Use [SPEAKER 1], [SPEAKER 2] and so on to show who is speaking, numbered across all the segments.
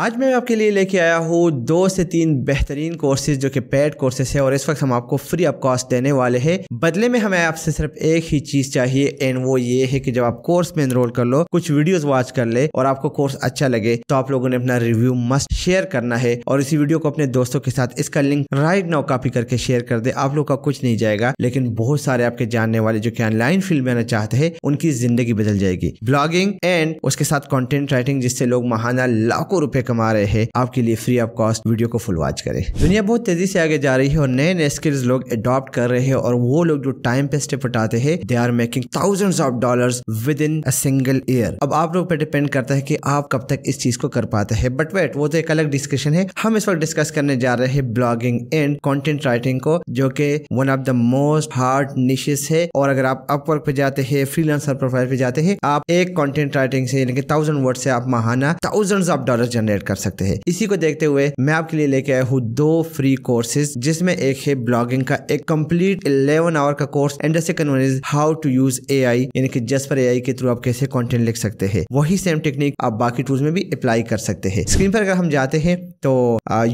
[SPEAKER 1] आज मैं आपके लिए लेके आया हूँ दो से तीन बेहतरीन कोर्सेज जो कि पेड कोर्सेज है और इस वक्त हम आपको फ्री ऑफ कॉस्ट देने वाले हैं बदले में हमें आपसे सिर्फ एक ही चीज चाहिए एंड वो ये है कि जब आप कोर्स में एनरोल कर लो कुछ वीडियोस वॉच कर ले और आपको कोर्स अच्छा लगे तो आप लोगों ने अपना रिव्यू मस्ट शेयर करना है और इसी वीडियो को अपने दोस्तों के साथ इसका लिंक राइट नाउ कॉपी करके शेयर कर दे आप लोग का कुछ नहीं जाएगा लेकिन बहुत सारे आपके जानने वाले जो की ऑनलाइन फील्ड में आना चाहते हैं उनकी जिंदगी बदल जाएगी ब्लॉगिंग एंड उसके साथ कॉन्टेंट राइटिंग जिससे लोग महाना लाखों रुपए रुपए कमा रहे हैं आपके लिए फ्री ऑफ कॉस्ट वीडियो को फुल वॉच करें दुनिया बहुत तेजी से आगे जा रही है और नए नए स्किल्स लोग अडॉप्ट कर रहे हैं और वो लोग जो टाइम पे स्टेप उठाते हैं they are making thousand of dollar within a single year अब आप लोग पे डिपेंड करता है कि आप कब तक इस चीज को कर पाते हैं बट वेट वो तो एक अलग डिस्कशन है हम इस वक्त डिस्कस करने जा रहे हैं ब्लॉगिंग एंड कॉन्टेंट राइटिंग को जो कि one of the most hard niches है और अगर आप अपवर्क पे जाते हैं फ्रीलांसर प्रोफाइल पे जाते हैं आप एक कॉन्टेंट राइटिंग से यानी कि थाउजेंड वर्ड से आप महाना thousands of dollar generate generate कर सकते हैं इसी को देखते हुए मैं आपके लिए लेके आया हूँ दो फ्री कोर्सेज जिसमें एक है ब्लॉगिंग का एक कम्प्लीट इलेवन आवर का course and second is how to use A I यानी कि जस्ट फॉर ए के थ्रू आप कैसे कॉन्टेंट लिख सकते हैं वही सेम टेक्निक आप बाकी टूल्स में भी अप्लाई कर सकते हैं स्क्रीन पर अगर हम जाते हैं तो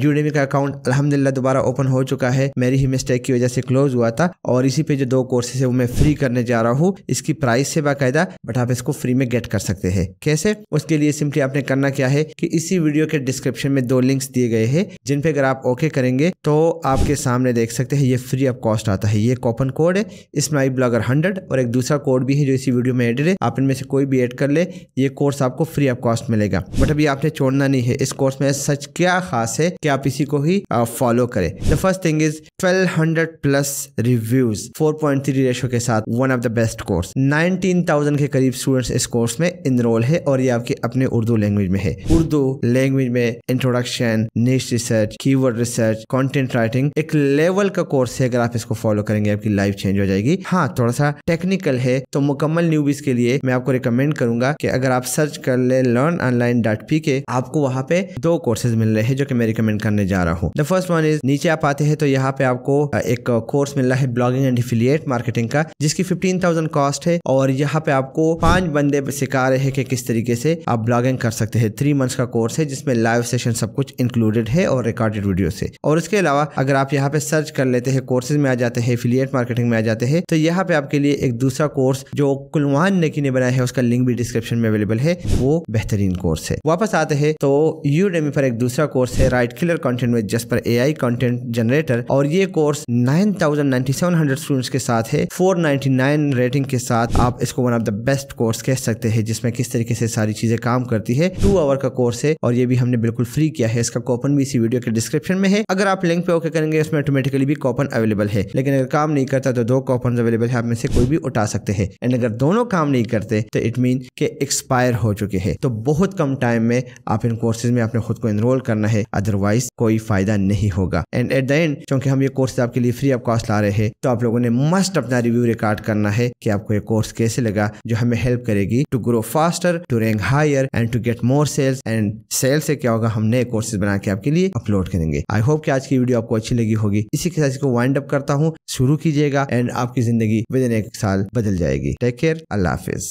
[SPEAKER 1] यूडेमी का अकाउंट अलहमदिल्ला दोबारा ओपन हो चुका है मेरी ही मिस्टेक की वजह से क्लोज हुआ था और इसी पे जो दो कोर्सेज है वो मैं फ्री करने जा रहा हूँ इसकी प्राइस से बाकायदा बट आप इसको फ्री में गेट कर सकते हैं कैसे उसके लिए सिंपली आपने करना क्या है कि इसी वीडियो के डिस्क्रिप्शन में दो लिंक्स दिए गए हैं जिन पे अगर आप ओके करेंगे तो आपके सामने देख सकते हैं ये फ्री ऑफ कॉस्ट आता है ये कॉपन कोड है स्नाइप ब्लॉगर हंड्रेड और एक दूसरा कोड भी है जो इसी वीडियो में एडिड है आप इनमें से कोई भी एड कर ले ये कोर्स आपको फ्री ऑफ कॉस्ट मिलेगा बट अभी आपने छोड़ना नहीं है इस कोर्स में सच क्या खास है कि आप इसी को ही फॉलो करें the first thing is twelve hundred plus reviews four point three ratio के साथ one of the best course nineteen thousand के करीब स्टूडेंट्स इस कोर्स में इनरोल है और ये आपके अपने उर्दू लैंग्वेज में है उर्दू लैंग्वेज में introduction next research keyword research content writing एक लेवल का कोर्स है अगर आप इसको फॉलो करेंगे आपकी लाइफ चेंज हो जाएगी हाँ थोड़ा सा टेक्निकल है तो मुकम्मल न्यूबीज के लिए मैं आपको रिकमेंड करूंगा कि अगर आप सर्च कर ले लर्न ऑनलाइन डॉट पी के आपको वहाँ पे दो कोर्सेज मिल रहे हैं जो कि मैं रिकमेंड करने जा रहा हूँ द फर्स्ट वन इज नीचे आप आते हैं तो यहाँ पे आपको एक कोर्स मिल रहा है ब्लॉगिंग एंड एफिलियट मार्केटिंग का जिसकी फिफ्टीन थाउजेंड कॉस्ट है और यहाँ पे आपको पांच बंदे सिखा रहे हैं कि किस तरीके से आप ब्लॉगिंग कर सकते हैं थ्री मंथ्स का कोर्स है जिसमें लाइव सेशन सब कुछ इंक्लूडेड है और रिकॉर्डेड वीडियो से और इसके अलावा अगर आप यहाँ पे सर्च कर लेते हैं कोर्सेज में आ जाते हैं एफिलियट मार्केटिंग में आ जाते हैं तो यहाँ पे आपके लिए एक दूसरा कोर्स जो कुलवान नकी ने बनाया है उसका लिंक भी डिस्क्रिप्शन में अवेलेबल है वो बेहतरीन कोर्स है वापस आते हैं तो यू पर एक दूसरा कोर्स है write killer content with just पर ए कंटेंट जनरेटर और ये कोर्स नाइन स्टूडेंट्स के साथ है फोर रेटिंग के साथ आप इसको one of the best course कह सकते हैं जिसमें किस तरीके से सारी चीजें काम करती है टू आवर का कोर्स है और ये भी हमने बिल्कुल फ्री किया है इसका कॉपन भी इसी वीडियो के डिस्क्रिप्शन में है अगर आप लिंक पे ओके करेंगे उसमें ऑटोमेटिकली भी कॉपन अवेलेबल है लेकिन अगर काम नहीं करता तो दो कॉपन अवेलेबल है आप में से कोई भी उठा सकते हैं एंड अगर दोनों काम नहीं करते तो इट मीन के एक्सपायर हो चुके हैं तो बहुत कम टाइम में आप इन कोर्सेज में अपने खुद को इनरोल करना है अदरवाइज कोई फायदा नहीं होगा एंड एट द एंड क्योंकि हम ये कोर्स आपके लिए फ्री ऑफ कॉस्ट ला रहे हैं तो आप लोगों ने मस्ट अपना रिव्यू रिकॉर्ड करना है कि आपको ये कोर्स कैसे लगा जो हमें हेल्प करेगी to grow faster to rank higher and to get more sales and sale से क्या होगा हम नए कोर्सेज बना के आपके लिए अपलोड करेंगे आई होप कि आज की वीडियो आपको अच्छी लगी होगी इसी के साथ इसको वाइंड अप करता हूँ शुरू कीजिएगा एंड आपकी जिंदगी विद इन एक साल बदल जाएगी टेक केयर अल्लाह हाफिज